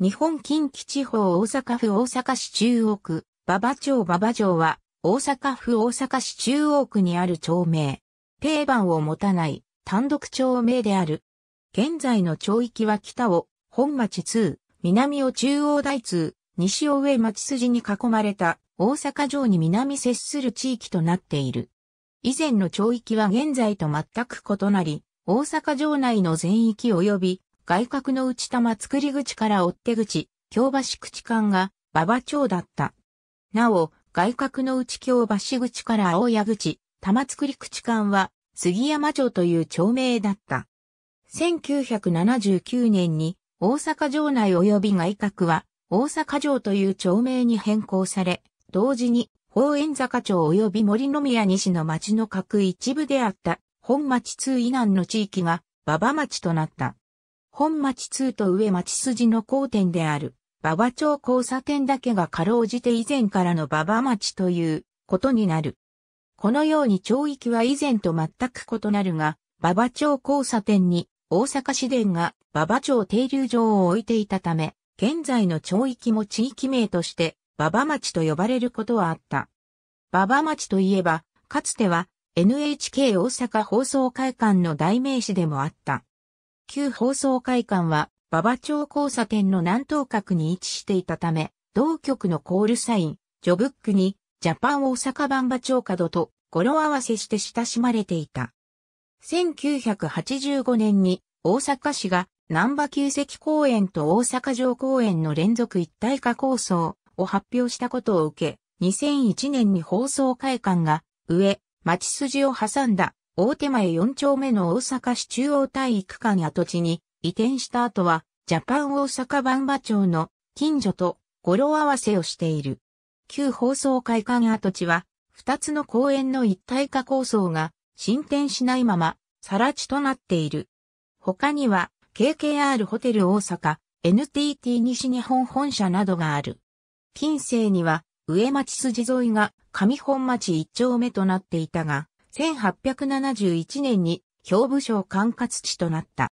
日本近畿地方大阪府大阪市中央区、馬場町馬場城は、大阪府大阪市中央区にある町名。定番を持たない、単独町名である。現在の町域は北を、本町通、南を中央台通、西を上町筋に囲まれた、大阪城に南接する地域となっている。以前の町域は現在と全く異なり、大阪城内の全域及び外角の内玉作り口から追手口、京橋口間が馬場町だった。なお、外角の内京橋口から青谷口、玉作り口間は杉山町という町名だった。1979年に大阪城内及び外角は大阪城という町名に変更され、同時に法円坂町及び森宮西の町の各一部であった本町通以南の地域が馬場町となった。本町通と上町筋の交点である、馬場町交差点だけがかろうじて以前からの馬場町ということになる。このように町域は以前と全く異なるが、馬場町交差点に大阪市電が馬場町停留場を置いていたため、現在の町域も地域名として馬場町と呼ばれることはあった。馬場町といえば、かつては NHK 大阪放送会館の代名詞でもあった。旧放送会館は、馬場町交差点の南東角に位置していたため、同局のコールサイン、ジョブックに、ジャパン大阪万馬町角と語呂合わせして親しまれていた。1985年に大阪市が南波旧跡公園と大阪城公園の連続一体化構想を発表したことを受け、2001年に放送会館が上、町筋を挟んだ大手前4丁目の大阪市中央体育館跡地に移転した後は、ジャパン大阪万馬町の近所と語呂合わせをしている。旧放送会館跡地は、二つの公園の一体化構想が進展しないまま、更地となっている。他には、KKR ホテル大阪、NTT 西日本本社などがある。近世には、上町筋沿いが上本町一丁目となっていたが、1871年に兵部省管轄地となった。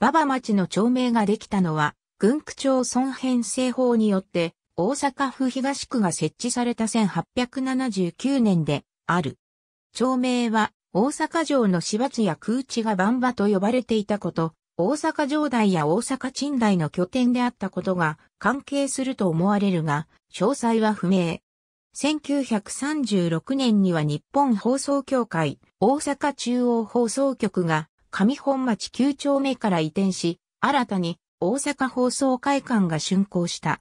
馬場町の町名ができたのは、軍区町村編成法によって、大阪府東区が設置された1879年である。町名は、大阪城の市地や空地が万場と呼ばれていたこと、大阪城代や大阪賃代の拠点であったことが関係すると思われるが、詳細は不明。1936年には日本放送協会、大阪中央放送局が上本町9丁目から移転し、新たに大阪放送会館が竣工した。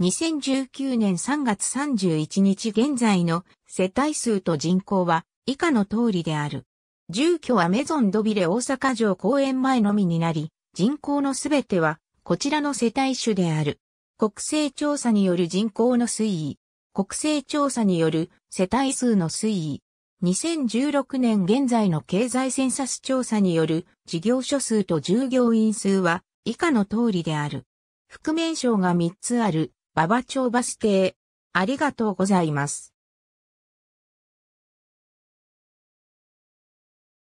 2019年3月31日現在の世帯数と人口は以下の通りである。住居はメゾンドビレ大阪城公園前のみになり、人口のすべてはこちらの世帯種である。国勢調査による人口の推移。国勢調査による世帯数の推移。2016年現在の経済センサス調査による事業所数と従業員数は以下の通りである。覆面賞が3つある馬場町バス停。ありがとうございます。